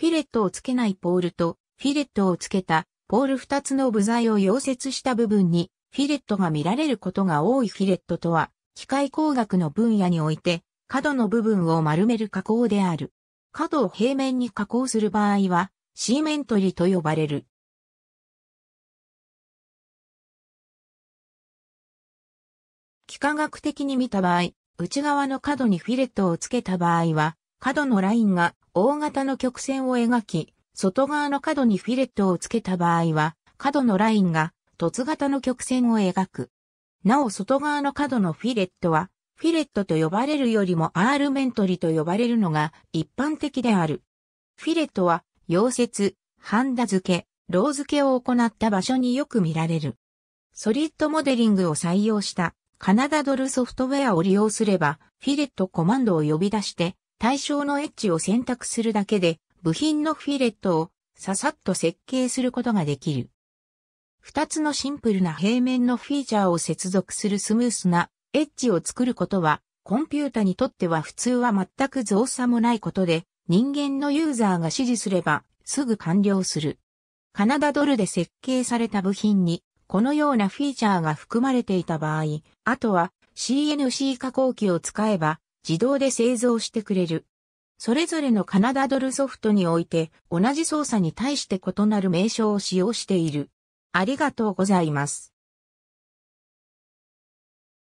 フィレットをつけないポールと、フィレットをつけたポール2つの部材を溶接した部分に、フィレットが見られることが多いフィレットとは、機械工学の分野において、角の部分を丸める加工である。角を平面に加工する場合は、シーメントリと呼ばれる。幾何学的に見た場合、内側の角にフィレットをつけた場合は、角のラインが大型の曲線を描き、外側の角にフィレットをつけた場合は、角のラインが凸型の曲線を描く。なお外側の角のフィレットは、フィレットと呼ばれるよりもアールメントリと呼ばれるのが一般的である。フィレットは、溶接、ハンダ付け、ロー付けを行った場所によく見られる。ソリッドモデリングを採用したカナダドルソフトウェアを利用すれば、フィレットコマンドを呼び出して、対象のエッジを選択するだけで部品のフィレットをささっと設計することができる。二つのシンプルな平面のフィーチャーを接続するスムースなエッジを作ることは、コンピュータにとっては普通は全く造作もないことで、人間のユーザーが指示すればすぐ完了する。カナダドルで設計された部品に、このようなフィーチャーが含まれていた場合、あとは CNC 加工機を使えば自動で製造してくれる。それぞれのカナダドルソフトにおいて同じ操作に対して異なる名称を使用している。ありがとうございます。